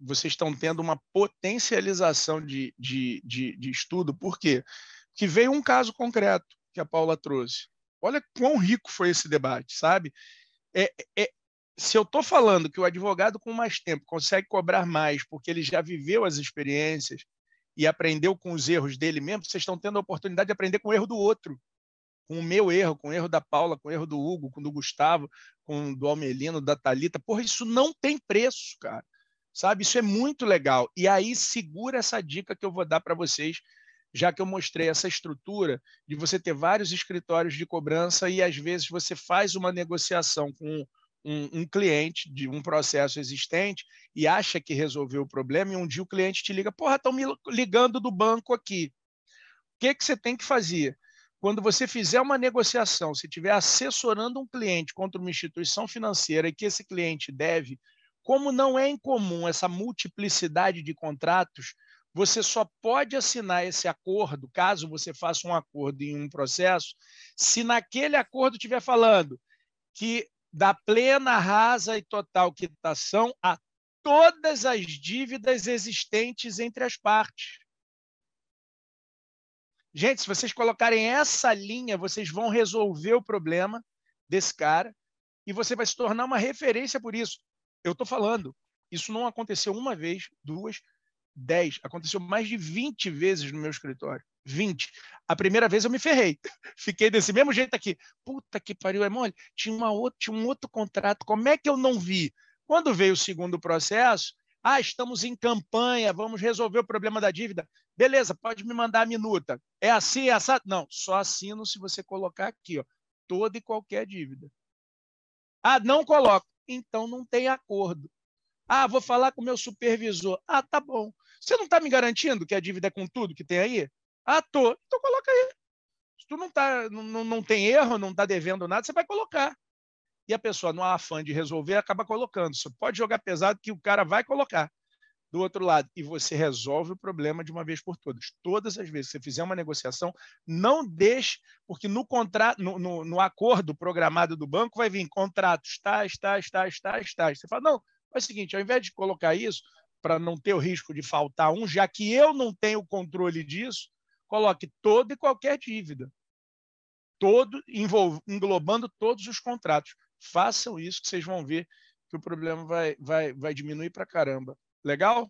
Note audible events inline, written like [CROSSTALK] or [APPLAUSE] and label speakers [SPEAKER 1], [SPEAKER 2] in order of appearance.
[SPEAKER 1] vocês estão tendo uma potencialização de, de, de, de estudo. Por quê? Porque veio um caso concreto que a Paula trouxe. Olha quão rico foi esse debate, sabe? É, é, se eu estou falando que o advogado com mais tempo consegue cobrar mais porque ele já viveu as experiências e aprendeu com os erros dele mesmo, vocês estão tendo a oportunidade de aprender com o erro do outro, com o meu erro, com o erro da Paula, com o erro do Hugo, com o do Gustavo, com o do Almelino, da Talita. Porra, isso não tem preço, cara sabe? Isso é muito legal. E aí segura essa dica que eu vou dar para vocês, já que eu mostrei essa estrutura de você ter vários escritórios de cobrança e às vezes você faz uma negociação com um, um, cliente de um processo existente e acha que resolveu o problema e um dia o cliente te liga, porra, estão me ligando do banco aqui. O que, que você tem que fazer? Quando você fizer uma negociação, se estiver assessorando um cliente contra uma instituição financeira e que esse cliente deve como não é incomum essa multiplicidade de contratos, você só pode assinar esse acordo, caso você faça um acordo em um processo, se naquele acordo estiver falando que da plena, rasa e total quitação a todas as dívidas existentes entre as partes. Gente, se vocês colocarem essa linha, vocês vão resolver o problema desse cara e você vai se tornar uma referência por isso. Eu estou falando, isso não aconteceu uma vez, duas, dez. Aconteceu mais de 20 vezes no meu escritório. 20. A primeira vez eu me ferrei. [LAUGHS] Fiquei desse mesmo jeito aqui. Puta que pariu, é mole. Tinha, uma outra, tinha um outro contrato. Como é que eu não vi? Quando veio o segundo processo, ah, estamos em campanha, vamos resolver o problema da dívida. Beleza, pode me mandar a minuta. É assim, é assado? Não, só assino se você colocar aqui, ó, toda e qualquer dívida. Ah, não coloco então não tem acordo. Ah, vou falar com o meu supervisor. Ah, tá bom. Você não está me garantindo que a dívida é com tudo que tem aí? Ah, tô. Então coloca aí. Se tu não, tá, não, não tem erro, não está devendo nada, você vai colocar. E a pessoa, não há afã de resolver, acaba colocando. Você pode jogar pesado que o cara vai colocar do outro lado e você resolve o problema de uma vez por todas. Todas as vezes que você fizer uma negociação, não deixe, porque no contrato, no, no, no acordo programado do banco vai vir contratos, tais, tais, tais, tais, tais. Você fala, não, é o seguinte, ao invés de colocar isso, para não ter o risco de faltar um, já que eu não tenho controle disso, coloque toda e qualquer dívida, todo englobando todos os contratos. Façam isso que vocês vão ver que o problema vai, vai, vai diminuir para caramba. Legal?